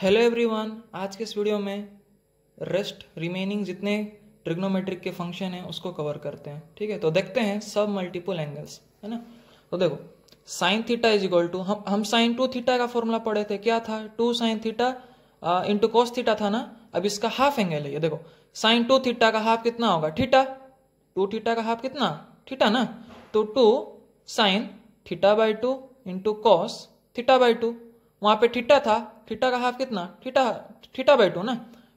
hello everyone आज के इस वीडियो में रेस्ट रिमेनिंग जितने ट्रिग्नोमेट्रिक के फंक्शन हैं उसको कवर करते हैं ठीक है तो देखते हैं सब मल्टीपल एंगल्स है ना तो देखो sine theta is equal to हम हम साइन टू थीटा का फॉर्मूला पढ़े थे क्या था two sine theta into cos theta था ना अब इसका हाफ एंगल है ये देखो साइन टू थीटा का हाफ कितना होगा थीटा टू थीटा का हाफ कितना थीटा ना तो two sine theta by two into cos theta by two वहाँ पे थीटा था थीटा का हाफ कितना थीटा थीटा बाई टू ना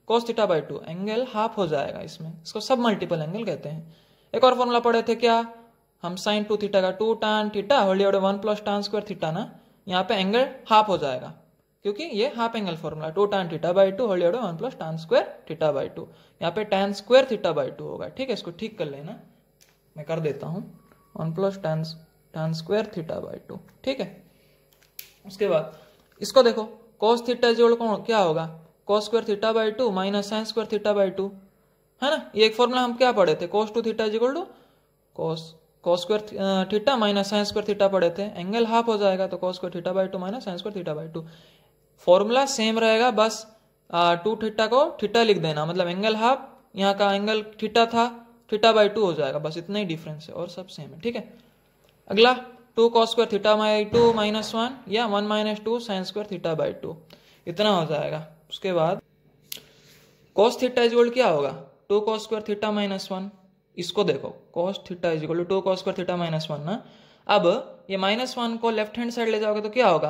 cos theta by two angle half हो जाएगा इसमें इसको सब मल्टीपल एंगल कहते हैं एक और फॉर्मूला पढ़े थे क्या हम साइन टू थीटा का टू टान थीटा होली और one plus tan square theta ना यहाँ पे एंगल हाफ हो जाएगा क्योंकि ये half angle formula two tan theta by two whole और one plus tan square theta by two यहाँ पे tan square theta by two होगा ठीक है इसको ठीक कर लेना मैं कर देता हूँ one plus tan tan square theta by two ठीक है उसके बाद इसको देखो कॉस थीटा जोड़ कौन क्या होगा cos square theta by two minus sine square theta by two है ना ये एक फॉर्मूला हम क्या पढ़े थे cos two theta is equal two cos cos square theta minus sine square theta पढ़े थे एंगल हाफ हो जाएगा तो cos square theta by two minus sine square theta by two formula same रहेगा बस टू uh, थीटा को theta लिख देना मतलब एंगल हाफ यहाँ का एंगल थीटा था थीटा बाई टू हो जाएगा बस इतना ही डिफरेंस है और सब सेम है ठीक है अगला two cos square theta by two minus one या one minus two sine square theta by two इतना हो जाएगा उसके बाद कॉस थीटा इज क्या होगा two cos square theta minus one इसको देखो cos theta is equal to cos square theta minus one ना अब ये माइनस वन को लेफ्ट हैंड साइड ले जाओगे तो क्या होगा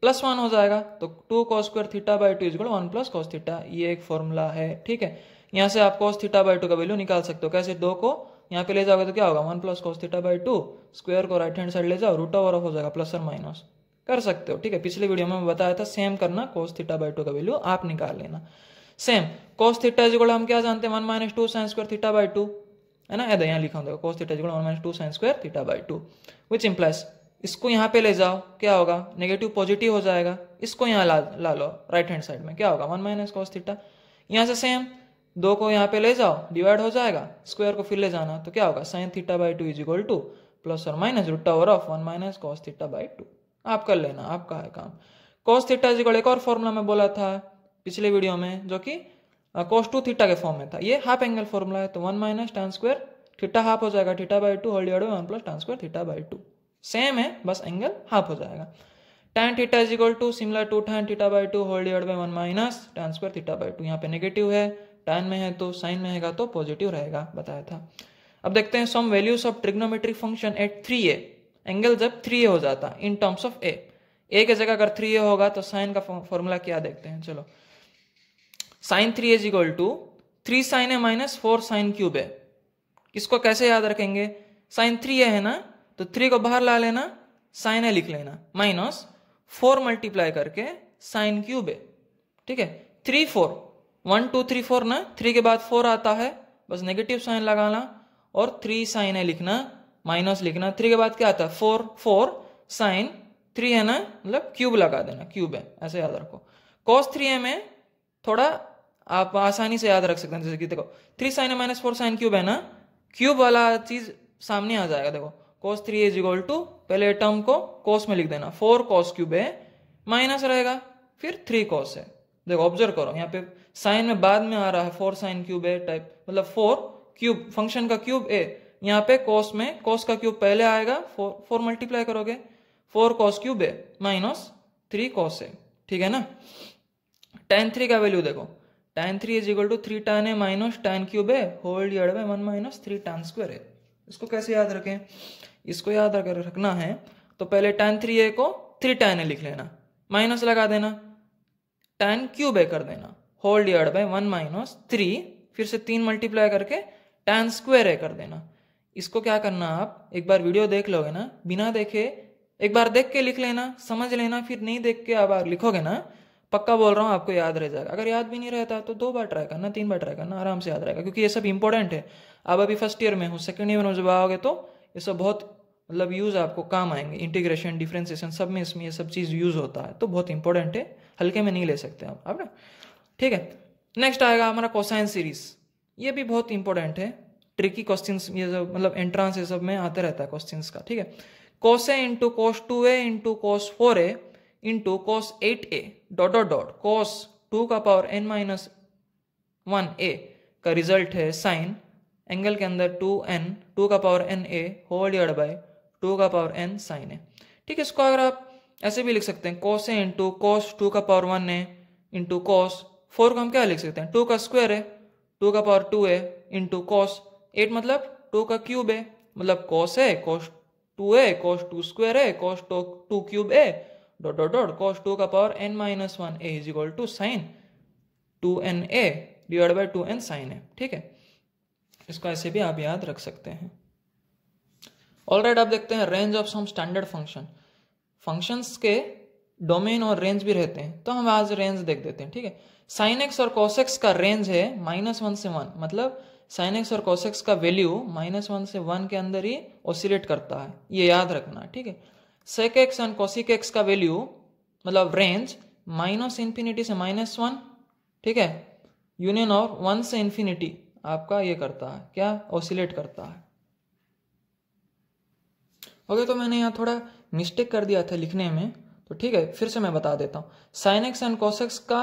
प्लस वन हो जाएगा तो two cos square theta by two is is equal one plus cos theta ये एक फॉर्मूला है ठीक है यहां से आप कॉस थीटा बाई टू का वैल्यू निकाल सकते हो कैसे दो को यहाँ पे ले जाओगे तो क्या होगा one plus cos theta by two square को राइट हैंड साइड ले जाओ रूट ऑफ हो जाएगा प्लस और माइनस कर सकते हो ठीक है पिछले वीडियो में बताया था सेम करना कॉस थीटा बाई टू का वैल्यू आप निकाल लेना सेम कॉस थीटा इजिकल हम क्या जानते हैं one minus two sine square theta by two है ना यदि यहाँ लिखा होगा cos theta is equal one minus two sine square theta by two which implies इसको यहाँ पे ले जाओ क्या होगा नेगेटिव पॉजिटिव हो जाएगा इसको यहाँ ला ला लो राइट हैंड साइड में क्या होगा वन माइनस कॉस थीटा यहाँ से सेम दो को यहाँ पे ले जाओ डिवाइड हो जाएगा स्क्वायर को फिर ले जाना तो क्या होगा sine theta by two is equal to plus और minus root over of one minus cos theta by two आप कर लेना आपका है काम कॉस थीटा इज इक्वल एक और फॉर्मूला में बोला था पिछले वीडियो में जो कि कॉस टू थीटा के फॉर्म में था ये हाफ एंगल फॉर्मूला है तो one minus tan square theta half हो जाएगा theta by two whole one plus tan square theta by two same है बस एंगल हाफ हो जाएगा tan theta is equal to similar to tan theta by two whole by one minus tan square theta by two यहाँ पे negative है tan में है तो साइन में रहेगा तो पॉजिटिव रहेगा बताया था अब देखते हैं some values of trigonometric function at three A angle जब थ्री ए हो जाता इन टर्म्स ऑफ ए ए के जगह अगर थ्री ए होगा तो साइन का फॉर्मूला क्या देखते हैं चलो sine three A is equal to three sine A minus four sine cube A इसको कैसे याद रखेंगे साइन थ्री ए है ना तो थ्री को बाहर ला लेना साइन ए लिख लेना माइनस फोर मल्टीप्लाई करके साइन क्यूब ए ठीक है three four one two three four ना थ्री के बाद फोर आता है बस नेगेटिव साइन लगाना और थ्री साइन है लिखना माइनस लिखना थ्री के बाद क्या आता है फोर फोर साइन थ्री है ना मतलब क्यूब लगा देना क्यूब है ऐसे याद रखो कॉस थ्री है में थोड़ा आप आसानी से याद रख सकते हैं जैसे कि देखो three sine minus four sine cube है ना क्यूब वाला चीज सामने आ जाएगा देखो cos three is equal to पहले टर्म को कोस में लिख देना फोर कॉस क्यूब है माइनस रहेगा फिर थ्री कॉस है देखो ऑब्जर्व करो यहाँ पे साइन में बाद में आ रहा है four sine cube A type मतलब फोर क्यूब फंक्शन का क्यूब ए यहाँ पे कॉस में कॉस का क्यूब पहले आएगा फोर फोर मल्टीप्लाई करोगे four cos cube A minus three cos A ठीक है ना टेन थ्री का वैल्यू देखो tan three is equal to three tan A minus tan cube A whole यड by one minus three tan square A इसको कैसे याद रखें इसको याद अगर रखना है तो पहले टेन थ्री ए को थ्री टेन ए लिख लेना माइनस लगा देना टेन क्यूब ए कर देना whole divide by one minus three फिर से तीन मल्टीप्लाई करके टेन स्क्वेयर कर देना इसको क्या करना आप एक बार वीडियो देख लोगे ना बिना देखे एक बार देख के लिख लेना समझ लेना फिर नहीं देख के आप लिखोगे ना पक्का बोल रहा हूँ आपको याद रह जाएगा अगर याद भी नहीं रहता तो दो बार ट्राई करना तीन बार ट्राई करना आराम से याद रहेगा क्योंकि ये सब इंपॉर्टेंट है आप अभी फर्स्ट ईयर में हो सेकेंड ईयर में जब आओगे तो ये सब बहुत मतलब यूज़ आपको काम आएंगे इंटीग्रेशन डिफ्रेंसिएशन सब में इसमें ये सब चीज़ यूज़ होता है तो बहुत इंपॉर्टेंट है हल्के में नहीं ले सकते आप ना ठीक है नेक्स्ट आएगा हमारा कोसाइन सीरीज ये भी बहुत इंपॉर्टेंट है ट्रिकी क्वेश्चंस ये सब मतलब एंट्रांस ये सब में आते रहता है क्वेश्चंस का ठीक है cos A into cos two A into cos four A into cos eight A dot dot dot cos two का power n minus one A का रिजल्ट है साइन एंगल के अंदर टू एन टू का power n A whole divide by two का power n sine A ठीक है इसको अगर आप ऐसे भी लिख सकते हैं cos A into cos two का power one A into cos four को हम क्या लिख सकते हैं टू का स्क्वायर है टू का पावर टू है इन टू कॉस एट मतलब टू का क्यूब है मतलब कॉस है कॉस टू है कॉस टू स्क्वायर है कॉस टू टू क्यूब है dot dot dot cos two का power n minus one A is equal to sine two n A divide by two n sine है ठीक है इसको ऐसे भी आप याद रख सकते हैं ऑल राइट right, आप देखते हैं range of some standard function functions के डोमेन और रेंज भी रहते हैं तो हम आज रेंज देख देते हैं ठीक है साइन एक्स और कॉसेक्स का रेंज है माइनस वन से वन मतलब साइन एक्स और कॉसेक्स का वैल्यू माइनस वन से वन के अंदर ही ओसिलेट करता है ये याद रखना ठीक है sec x and cosec x का वैल्यू मतलब रेंज माइनस इन्फिनिटी से माइनस वन ठीक है यूनियन और वन से इन्फिनिटी आपका ये करता है क्या ओसिलेट करता है ओके तो मैंने यहाँ थोड़ा मिस्टेक कर दिया था लिखने में तो ठीक है फिर से मैं बता देता हूं साइन एक्स एंड कॉसेक्स का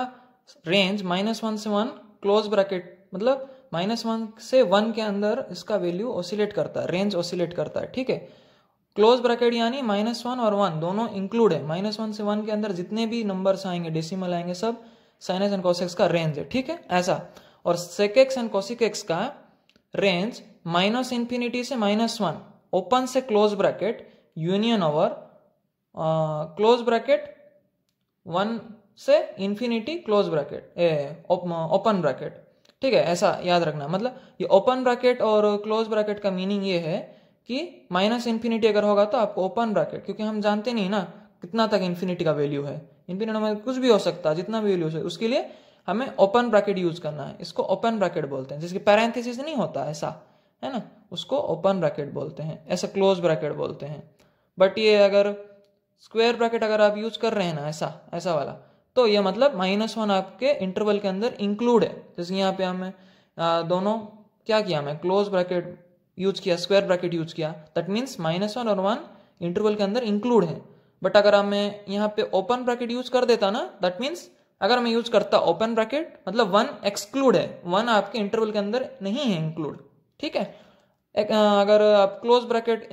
रेंज माइनस वन से वन क्लोज ब्रैकेट मतलब माइनस वन से वन के अंदर इसका वैल्यू ओसिलेट करता है रेंज ओसिलेट करता है ठीक है क्लोज ब्रैकेट यानी माइनस वन और वन दोनों इंक्लूड है माइनस वन से वन के अंदर जितने भी नंबर्स आएंगे डेसिमल आएंगे सब साइनस एंड कॉसेक्स का रेंज है ठीक है ऐसा और सेकेक्स एंड कॉसिकेक्स का रेंज माइनस इन्फिनिटी से माइनस वन ओपन से close bracket union over close bracket one से infinity close bracket open bracket ठीक है ऐसा याद रखना मतलब ये ओपन ब्रैकेट और क्लोज ब्रैकेट का मीनिंग ये है कि माइनस इन्फिनिटी अगर होगा तो आपको ओपन ब्रैकेट क्योंकि हम जानते नहीं ना कितना तक इन्फिनिटी का वैल्यू है इन्फिनिटी में कुछ भी हो सकता है जितना भी वैल्यू है उसके लिए हमें ओपन ब्रैकेट यूज करना है इसको ओपन ब्रैकेट बोलते हैं जिसकी पैरेंथिस नहीं होता ऐसा है ना उसको ओपन ब्रैकेट बोलते हैं ऐसा क्लोज ब्रैकेट बोलते हैं बट ये अगर स्क्वायर ब्रैकेट अगर आप यूज कर रहे हैं ना ऐसा ऐसा वाला तो ये मतलब माइनस वन आपके इंटरवल के अंदर इंक्लूड है जैसे यहाँ पे हमें दोनों क्या किया हमें क्लोज ब्रैकेट यूज किया स्क्वायर ब्रैकेट यूज किया दैट मीन्स माइनस वन और वन इंटरवल के अंदर इंक्लूड है बट अगर हमें यहाँ पे ओपन ब्रैकेट यूज कर देता ना दैट मीन्स अगर मैं यूज करता ओपन ब्रैकेट मतलब वन एक्सक्लूड है वन आपके इंटरवल के अंदर नहीं है इंक्लूड ठीक है एक, अगर आप क्लोज ब्रैकेट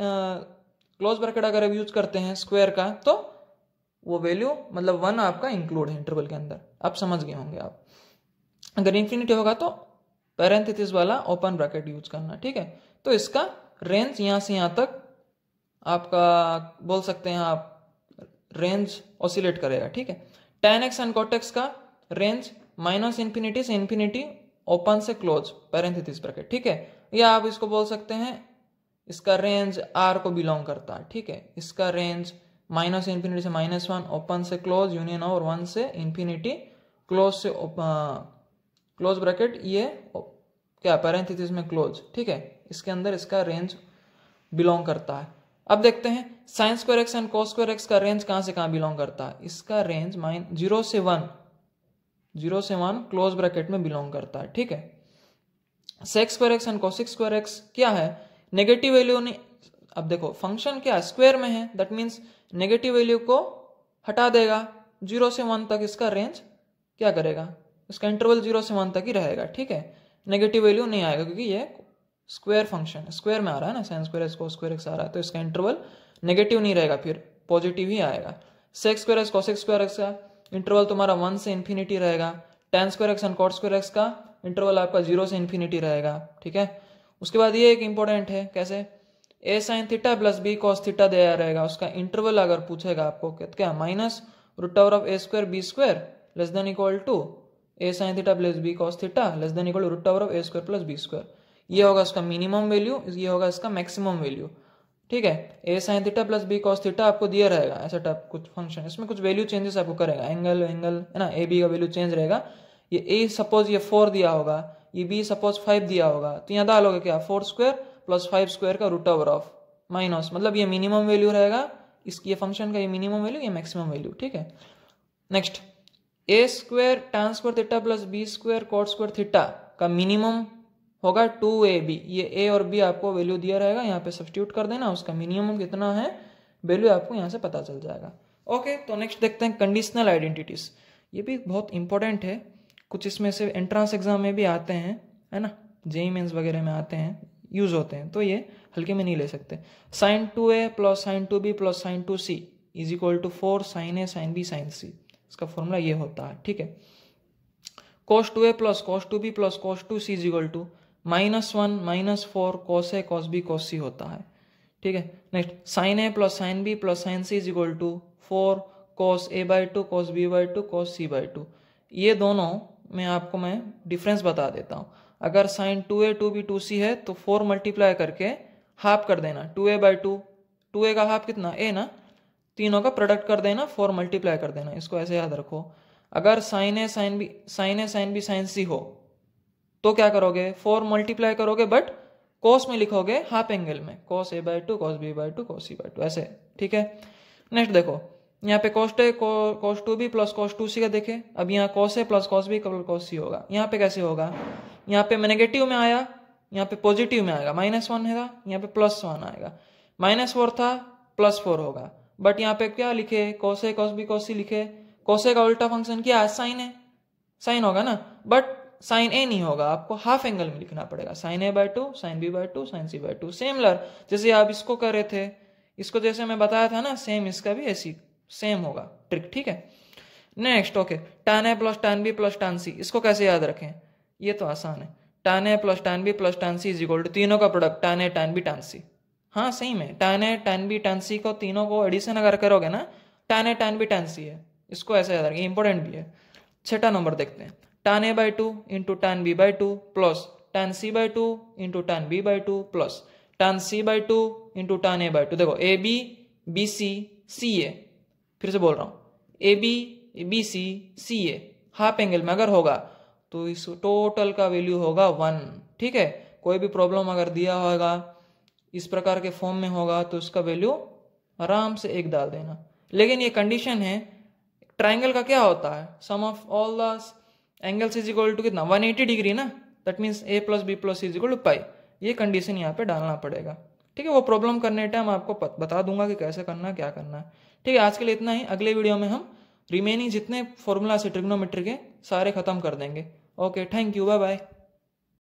क्लोज ब्रैकेट अगर अब यूज करते हैं स्क्वायर का तो वो वैल्यू मतलब वन आपका इंक्लूड है इंटरवल के अंदर आप समझ गए होंगे आप अगर इन्फिनिटी होगा तो पैरेंथिस वाला ओपन ब्रैकेट यूज करना ठीक है तो इसका रेंज यहां से यहां तक आपका बोल सकते हैं आप रेंज ऑसिलेट करेगा ठीक है टेन एक्स एंड कॉटेक्स का रेंज माइनस इन्फिनिटी से इन्फिनिटी ओपन से क्लोज पैरेंथिस ब्रैकेट ठीक है या आप इसको बोल सकते हैं इसका रेंज आर को बिलोंग करता है ठीक है इसका रेंज माइनस इन्फिनिटी से माइनस वन ओपन से क्लोज यूनियन और वन से इन्फिनिटी क्लोज से क्लोज ब्रैकेट uh, ये क्या पैरेंथिस में क्लोज ठीक है इसके अंदर इसका रेंज बिलोंग करता है अब देखते हैं sine square x and cos square x का रेंज कहाँ से कहाँ बिलोंग करता है इसका रेंज माइन जीरो से वन जीरो से वन क्लोज ब्रैकेट में बिलोंग करता है ठीक है sec square x and cosec square x क्या है नेगेटिव वैल्यू ने अब देखो फंक्शन क्या स्क्वायर में है दैट मीन्स नेगेटिव वैल्यू को हटा देगा जीरो से वन तक इसका रेंज क्या करेगा इसका इंटरवल जीरो से वन तक ही रहेगा ठीक है नेगेटिव वैल्यू नहीं आएगा क्योंकि ये स्क्वायर फंक्शन स्क्वायर में आ रहा है ना साइन स्क्वायर को स्क्वायर एक्स आ रहा है तो इसका इंटरवल नेगेटिव नहीं रहेगा फिर पॉजिटिव ही आएगा sec square x cosec square x का इंटरवल तुम्हारा वन से इन्फिनिटी रहेगा tan square x and cot square x का इंटरवल आपका जीरो से इन्फिनिटी रहेगा ठीक है उसके बाद ये एक इंपॉर्टेंट है कैसे a sine theta plus b cos theta दिया रहेगा उसका इंटरवल अगर पूछेगा आपको क्या minus root over of a square b square less than equal to a sine theta plus b cos theta less than equal root over of a square plus b square ये होगा इसका minimum value ये होगा इसका maximum value ठीक है a sine theta plus b cos theta आपको दिया रहेगा ऐसा टाइप कुछ फंक्शन इसमें कुछ वैल्यू चेंजेस आपको करेगा एंगल एंगल है ना ए बी का वैल्यू चेंज रहेगा ये ए सपोज ये फोर दिया होगा ये बी सपोज फाइव दिया होगा तो यहाँ डालोगे क्या four square plus five square का रूट ओवर ऑफ माइनस मतलब ये मिनिमम वैल्यू रहेगा इसकी ये फंक्शन का ये मिनिमम वैल्यू ये मैक्सिमम वैल्यू ठीक है next a square tan square theta plus b square cot square theta का मिनिमम होगा टू ए बी ये ए और बी आपको वैल्यू दिया रहेगा यहाँ पे सब्सिट्यूट कर देना उसका मिनिमम कितना है वैल्यू आपको यहाँ से पता चल जाएगा ओके तो नेक्स्ट देखते हैं कंडीशनल आइडेंटिटीज ये भी बहुत इंपॉर्टेंट है कुछ इसमें से एंट्रेंस एग्ज़ाम में भी आते हैं है ना जेई मेन्स e e वगैरह में आते हैं यूज़ होते हैं तो ये हल्के में नहीं ले सकते sine two a plus sine two b plus sine two c is equal to four sine a sine b sine c इसका फॉर्मूला ये होता है ठीक है cos two a plus cos two b plus cos two c is equal to minus one minus four cos a cos b cos c होता है ठीक है next sine a plus sine b plus sine c is equal to four cos a by two cos b by two cos c by two ये दोनों में आपको मैं difference बता देता हूँ अगर sine two a two b two c है तो फोर मल्टीप्लाई करके हाफ कर देना two a by two two a का हाफ कितना ए ना तीनों का प्रोडक्ट कर देना फोर मल्टीप्लाई कर देना इसको ऐसे याद रखो अगर sine a sine b sine a sine b sine c हो तो क्या करोगे फोर मल्टीप्लाई करोगे बट कॉस में लिखोगे हाफ एंगल में cos a by two cos b by two cos c by two ऐसे ठीक है नेक्स्ट देखो यहाँ पे कॉस्ट है cos two b plus cos two c का देखें अब यहाँ कॉस है प्लस कॉस बी कबल कॉस सी होगा यहाँ पे कैसे होगा यहाँ पे नेगेटिव में आया यहाँ पे पॉजिटिव में आएगा माइनस वन है यहाँ पे प्लस वन आएगा माइनस फोर था प्लस फोर होगा बट यहाँ पे क्या लिखे ए कॉस बी सी लिखे ए का उल्टा फंक्शन क्या है साइन है साइन होगा ना बट साइन ए नहीं होगा आपको हाफ एंगल में लिखना पड़ेगा sine a by two sine b by two sine c by two similar जैसे आप इसको कर रहे थे इसको जैसे मैं बताया था ना सेम इसका भी ऐसी सेम होगा ट्रिक ठीक है next okay tan a plus tan b plus tan c इसको कैसे याद रखें ये तो आसान है tan a plus tan b plus tan c is equal to तीनों का product tan a tan b tan c हाँ सही में tan a tan b tan c को तीनों को एडिशन अगर करोगे ना tan a tan b tan c है इसको ऐसे याद रखें इंपॉर्टेंट भी है छठा नंबर देखते हैं tan a by two into tan b by two plus tan c by two into tan b by two plus tan c by two into tan a by two देखो a b b c c ए फिर से बोल रहा हूँ a b b c c a half angle में अगर होगा तो इस टोटल का वैल्यू होगा वन ठीक है कोई भी प्रॉब्लम अगर दिया होगा इस प्रकार के फॉर्म में होगा तो उसका वैल्यू आराम से एक डाल देना लेकिन ये कंडीशन है ट्राइंगल का क्या होता है sum of all the angles is equal to कितना 180 डिग्री ना that means a plus b plus is equal to pi ये कंडीशन यहाँ पे डालना पड़ेगा ठीक है वो प्रॉब्लम करने टाइम आपको बता दूंगा कि कैसे करना है क्या करना है ठीक है आज के लिए इतना ही अगले वीडियो में हम रिमेनिंग जितने फॉर्मूला से ट्रिग्नोमेट्री के सारे खत्म कर देंगे okay thank you bye bye